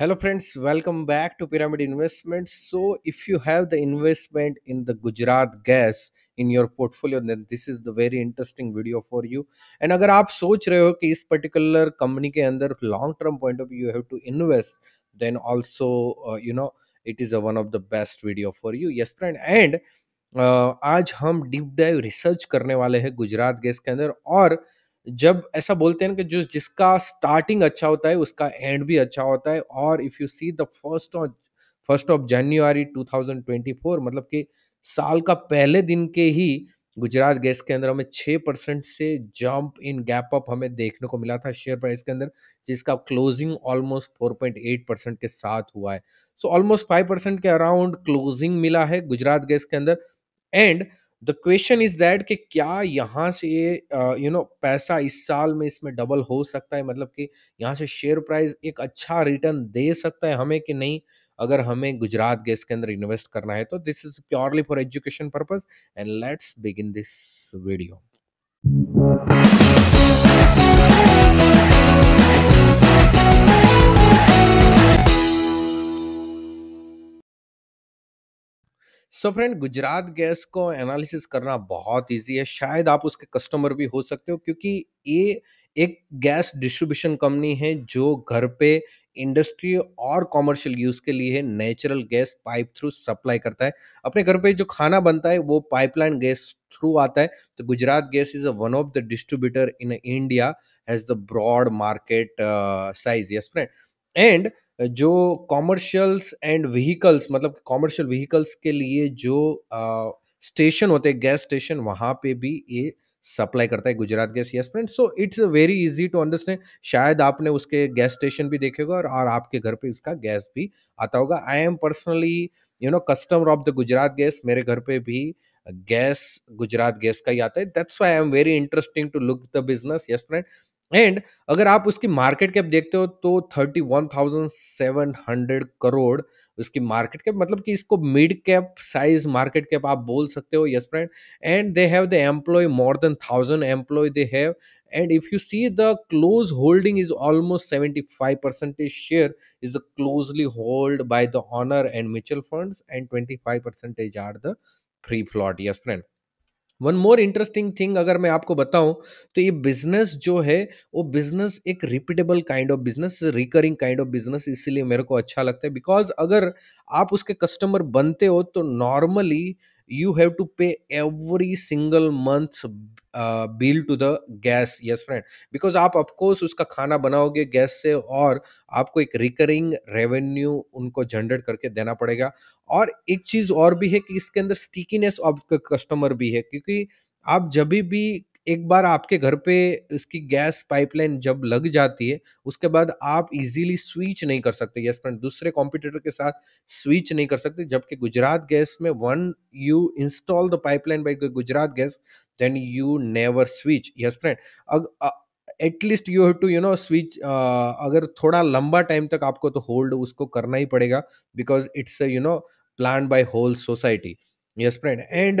Hello friends welcome back to pyramid investment so if you have the investment in the Gujarat gas in your portfolio this is the very interesting video for you and अगर आप सोच रहे हो कि इस particular company के अंदर long term point of you have to invest then also you know it is a one of the best video for you yes friend and आज हम डीप डाइव रिसर्च करने वाले हैं गुजरात गैस के अंदर और uh, जब ऐसा बोलते हैं कि जो जिसका स्टार्टिंग अच्छा होता है उसका एंड भी अच्छा होता है और if you see the first of first of January 2024 मतलब कि साल का पहले दिन के ही गुजरात गैस के अंदर हमें छः परसेंट से जंप इन गैप अप हमें देखने को मिला था शेयर प्राइस के अंदर जिसका closing almost four point eight percent के साथ हुआ है सो ऑलमोस्ट फाइव परसेंट के अराउंड क्लोजिंग मिला है गुजरात गैस के अंदर and the question is that कि क्या यहाँ से यू नो पैसा इस साल में इसमें डबल हो सकता है मतलब कि यहाँ से शेयर प्राइस एक अच्छा रिटर्न दे सकता है हमें कि नहीं अगर हमें गुजरात गैस के अंदर इन्वेस्ट करना है तो this is purely for education purpose and let's begin this video so friend Gujarat gas को एनालिसिस करना बहुत इजी है शायद आप उसके कस्टमर भी हो सकते हो क्योंकि ये एक गैस डिस्ट्रीब्यूशन कंपनी है जो घर पे इंडस्ट्री और कॉमर्शियल यूज के लिए natural gas pipe through supply करता है अपने घर पे जो खाना बनता है वो पाइपलाइन गैस थ्रू आता है तो Gujarat gas is a one of the distributor in India has the broad market size yes friend and जो कॉमर्शियल्स एंड व्हीकल्स मतलब कॉमर्शियल व्हीकल्स के लिए जो स्टेशन होते हैं गैस स्टेशन वहाँ पे भी ये सप्लाई करता है Gujarat gas yes friend so it's very easy to understand शायद आपने उसके गैस स्टेशन भी देखे होगा और, और आपके घर पे इसका गैस भी आता होगा I am personally you know customer of the Gujarat gas मेरे घर पे भी गैस गुजरात गैस का ही आता है that's why I am very interesting to look the business yes friend and अगर आप उसकी मार्केट कैप देखते हो तो thirty one thousand seven hundred crore उसकी मार्केट कैप मतलब कि इसको mid cap size market cap आप बोल सकते हो yes friend and they have the employ more than thousand employ they have and if you see the close holding is almost seventy five percentage share is closely hold by the owner and mutual fund and twenty five percentage are the free float yes friend one more interesting thing अगर मैं आपको बताऊं तो ये business जो है वो business एक repeatable kind of business recurring kind of business इसीलिए मेरे को अच्छा लगता है बिकॉज अगर आप उसके कस्टमर बनते हो तो normally you have to pay every single month bill to the gas yes friend because आप ऑफकोर्स उसका खाना बनाओगे गैस से और आपको एक रिकरिंग रेवेन्यू उनको जनरेट करके देना पड़ेगा और एक चीज़ और भी है कि इसके अंदर स्टिकीनेस ऑफ कस्टमर भी है क्योंकि आप जब भी एक बार आपके घर पे इसकी गैस पाइपलाइन जब लग जाती है उसके बाद आप इजीली स्विच नहीं कर सकते यस फ्रेंड दूसरे कॉम्पिटिटर के साथ स्विच नहीं कर सकते जबकि गुजरात गैस में one you install the pipeline by Gujarat gas then you never switch yes friend uh at least you have to you know switch अगर थोड़ा लंबा टाइम तक आपको तो होल्ड उसको करना ही पड़ेगा because it's you know plan by whole society yes friend and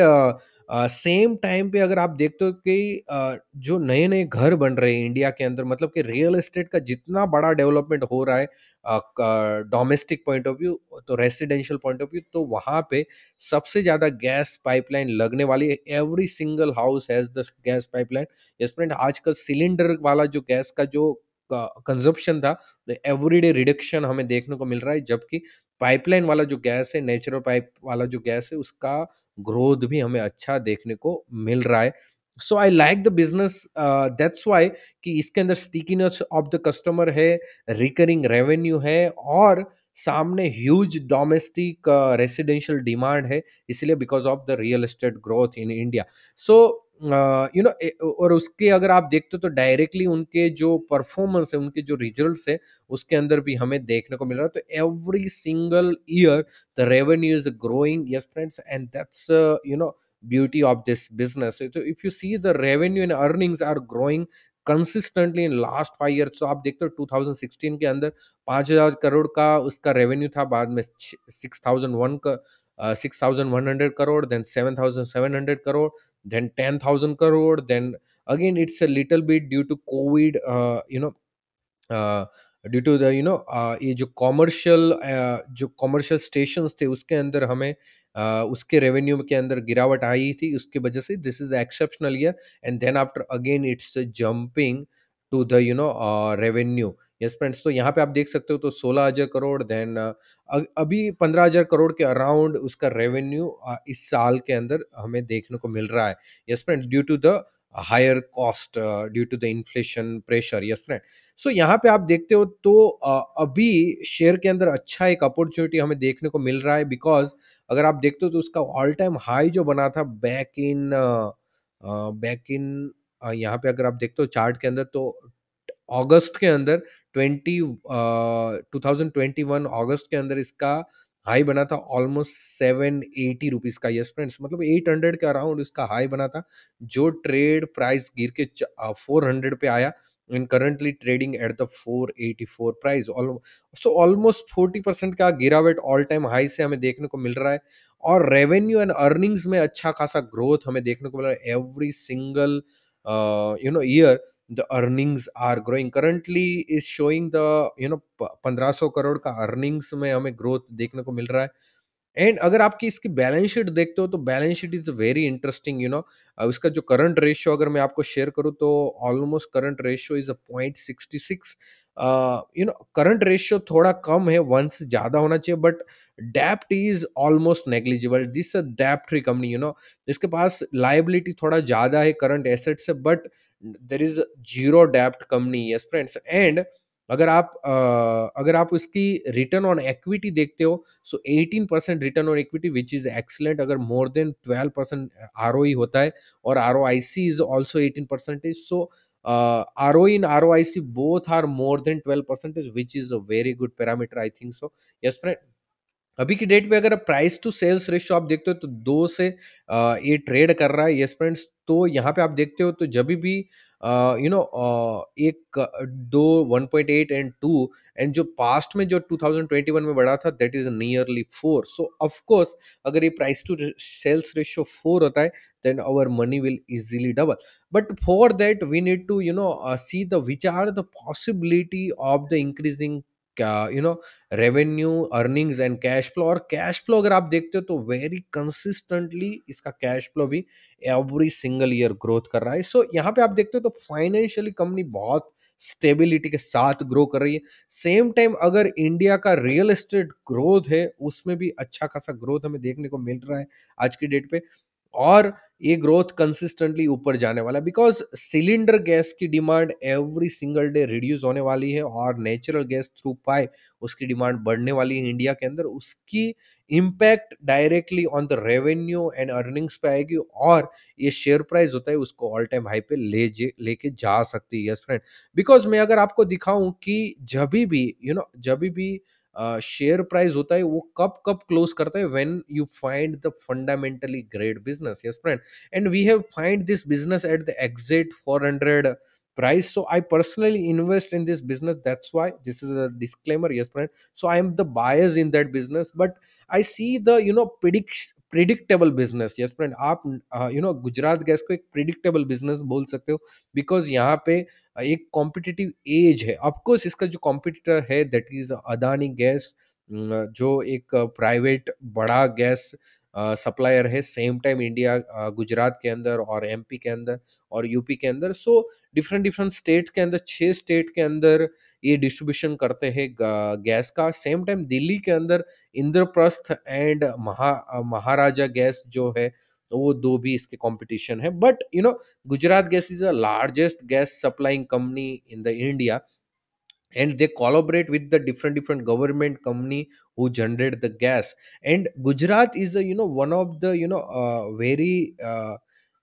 same time पे अगर आप देखते हो कि जो नए-नए घर बन रहे हैं इंडिया के अंदर मतलब कि रियल एस्टेट का जितना बड़ा डेवलपमेंट हो रहा है डोमेस्टिक पॉइंट ऑफ व्यू तो रेसिडेंशियल पॉइंट ऑफ व्यू तो वहाँ पे सबसे ज़्यादा गैस पाइपलाइन लगने वाली है। Every single house has the gas pipeline. Yes friend आजकल सिलेंडर वाला जो गैस का जो कंजप्शन था, एवरीडे तो रिडक्शन हमें देखने को मिल रहा है जबकि पाइपलाइन वाला जो गैस है नेचुरल पाइप वाला जो गैस है उसका ग्रोथ भी हमें अच्छा देखने को मिल रहा है so I like the business that's why कि इसके अंदर स्टिकीनेस ऑफ द कस्टमर है रिकरिंग रेवेन्यू है और सामने ह्यूज डोमेस्टिक रेसिडेंशियल डिमांड है इसलिए because of the real estate growth in India so you know और उसके अगर आप देखते हो तो डायरेक्टली उनके जो परफॉर्मेंस है उनके जो रिजल्ट्स है उसके अंदर भी हमें देखने को मिल रहा है तो every single year the revenue is growing yes friends and that's you know beauty of this business तो if you see the revenue and earnings are growing consistently in last five year तो आप देखते हो 2016 के अंदर पाँच हज़ार करोड़ का उसका रेवेन्यू था बाद में सिक्स थाउजेंड वन का uh, 6100 crore then 7700 crore then 10000 crore then again it's a little bit due to covid uh, you know uh, due to the you know ये जो कॉमर्शियल uh, जो कॉमर्शियल स्टेशन थे उसके अंदर हमें uh, उसके revenue के अंदर गिरावट आई थी उसकी वजह से this is the exceptional year and then after again it's jumping to the you know revenue yes friends तो यहाँ पे आप देख सकते हो तो सोलह हजार करोड़ देन uh, अभी पंद्रह हजार करोड़ के अराउंड उसका रेवेन्यू uh, इस साल के अंदर हमें देखने को मिल रहा है yes friend due to the higher cost due to the inflation pressure yes friend so यहाँ पे आप देखते हो तो uh, अभी शेयर के अंदर अच्छा एक अपॉर्चुनिटी हमें देखने को मिल रहा है बिकॉज अगर आप देखते हो तो उसका ऑल टाइम हाई जो बना था बैक इन बैक इन यहाँ पे अगर आप देखते हो चार्ट के अंदर तो अगस्त के अंदर twenty two thousand twenty one अगस्त के अंदर इसका हाई बना था ऑलमोस्ट सेवन एटी रुपीज़ का यस फ्रेंड्स मतलब एट हंड्रेड के अराउंड इसका हाई बना था जो ट्रेड प्राइस गिर के फोर हंड्रेड पे आया in currently trading at the four eighty four price so almost forty percent का गिरावट ऑल टाइम हाई से हमें देखने को मिल रहा है और रेवेन्यू एंड अर्निंग्स में अच्छा खासा ग्रोथ हमें देखने को मिल रहा है every single uh, uh, you know year the earnings are growing currently is showing the you know 1500 crore का earnings में हमें growth देखने को मिल रहा है एंड अगर आपकी इसकी बैलेंस शीट देखते हो तो balance sheet is very interesting you know इसका जो करंट रेशियो अगर मैं आपको शेयर करूँ तो almost current ratio is a point sixty six you know current ratio थोड़ा कम है वंस ज़्यादा होना चाहिए but dept is almost negligible this dept free company you know जिसके पास लाइबिलिटी थोड़ा ज़्यादा है करंट एसेट से but there is zero dept company yes friends and अगर आप uh, अगर आप उसकी रिटर्न ऑन एक्विटी देखते हो so eighteen percent return on equity which is excellent अगर more than twelve percent R होता है और R O I C is also eighteen percentage so uh, ROE and ROIC both are more than 12 percentage, which is a very good parameter, I think so. Yes, friend. अभी की date में अगर price to sales ratio आप देखते हो तो दो से आ, ये ट्रेड कर रहा है यस फ्रेंड्स तो यहाँ पे आप देखते हो तो जब भी Uh, you you know uh, एक uh, दो 1.8 एंड टू एंड जो पास्ट में जो 2021 में बढ़ा था that is nearly four so of course अगर ये price to sales ratio four होता है then our money will double but for that we need to you know see the which are the possibility of the increasing you know revenue earnings and cash flow और cash flow अगर आप देखते हो तो very consistently इसका cash flow भी every single year growth कर रहा है सो so, यहाँ पे आप देखते हो तो फाइनेंशियली कंपनी बहुत स्टेबिलिटी के साथ ग्रो कर रही है सेम टाइम अगर इंडिया का रियल एस्टेट ग्रोथ है उसमें भी अच्छा खासा ग्रोथ हमें देखने को मिल रहा है आज की डेट पे और ये ग्रोथ कंसिस्टेंटली ऊपर जाने वाला है बिकॉज सिलेंडर गैस की demand every single day reduce होने वाली है और नेचुरल गैस थ्रू पाइप उसकी डिमांड बढ़ने वाली है इंडिया के अंदर उसकी impact directly on the revenue and earnings पे आएगी और ये शेयर प्राइस होता है उसको ऑल टाइम हाई पे ले लेके जा सकती है यस फ्रेंड बिकॉज मैं अगर आपको दिखाऊं कि जब भी यू नो जब भी शेयर प्राइस होता है वो कब कब क्लोज करता है when you find the fundamentally great business yes friend and we have find this business at the exit 400 price so i personally invest in this business that's why this is a disclaimer yes friend so i am the bias in that business but i see the you know prediction. Predictable business yes friend आप you know Gujarat gas को एक predictable business बोल सकते हो because यहाँ पे एक competitive as है ऑफकोर्स इसका जो कॉम्पिटिटर है दैट इज अदानी गैस जो एक प्राइवेट बड़ा गैस सप्लायर है सेम टाइम इंडिया गुजरात के अंदर और एमपी के अंदर और यूपी के अंदर सो डिफरेंट डिफरेंट स्टेट के अंदर छः स्टेट के अंदर ये डिस्ट्रीब्यूशन करते हैं गैस का सेम टाइम दिल्ली के अंदर इंद्रप्रस्थ एंड महा महाराजा गैस जो है वो दो भी इसके कंपटीशन है but you know Gujarat gas is a largest gas supplying company in the India and they collaborate with the different different government company who generate the gas and gujarat is the you know one of the you know uh, very uh,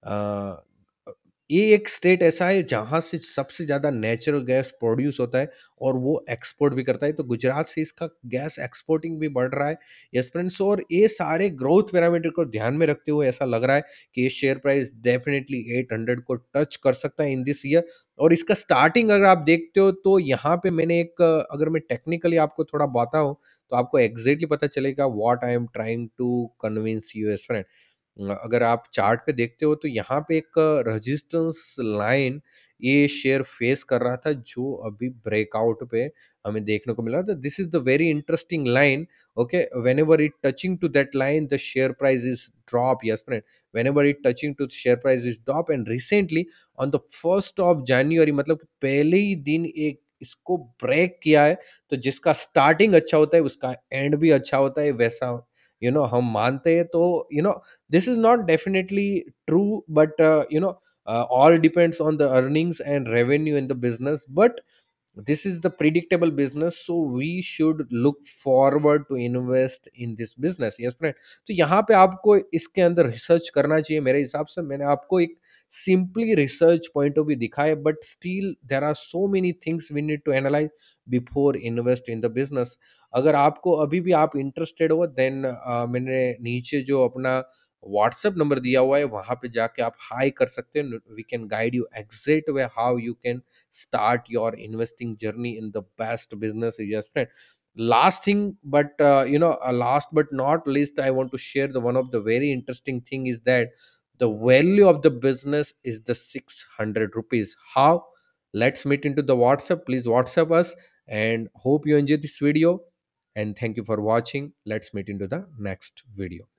uh, ये एक state ऐसा है जहाँ से सबसे ज़्यादा natural gas produce होता है और वो एक्सपोर्ट भी करता है तो गुजरात से इसका गैस एक्सपोर्टिंग भी बढ़ रहा है यस फ्रेंड्स और ये सारे ग्रोथ पैरामीटर को ध्यान में रखते हुए ऐसा लग रहा है कि ये शेयर प्राइस डेफिनेटली 800 को टच कर सकता है इन दिस ईयर और इसका स्टार्टिंग अगर आप देखते हो तो यहाँ पे मैंने एक अगर मैं टेक्निकली आपको थोड़ा बताऊँ तो आपको एग्जैक्टली पता चलेगा what I am trying to convince you yes friend अगर आप चार्ट पे देखते हो तो यहाँ पे एक रेजिस्टेंस लाइन ये शेयर फेस कर रहा था जो अभी ब्रेकआउट पे हमें देखने को मिला था this is the very interesting line okay whenever it touching to that line the share price is drop yes friend whenever it touching to share price is drop and recently on the first of January मतलब पहले ही दिन एक इसको break किया है तो जिसका starting अच्छा होता है उसका एंड भी अच्छा होता है वैसा यू नो हम मानते हैं तो you know this is not definitely true but you know all depends on the earnings and revenue in the business but this is the predictable business so we should look forward to invest in this business yes friend तो यहाँ पे आपको इसके अंदर research करना चाहिए मेरे हिसाब से मैंने आपको एक simply research point of view दिखाया but still there are so many things we need to analyse before invest in the business अगर आपको अभी भी आप इंटरेस्टेड हो देन uh, मैंने नीचे जो अपना व्हाट्सएप नंबर दिया हुआ है वहाँ पे जाके आप हाई कर सकते हैं we can guide you exact way how you can start your investing journey in the best business investment last thing but uh, you know uh, last but not least i want to share the one of the very interesting thing is that the value of the business is the 600 rupees how let's meet into the whatsapp please whatsapp us and hope you enjoy this video and thank you for watching let's meet into the next video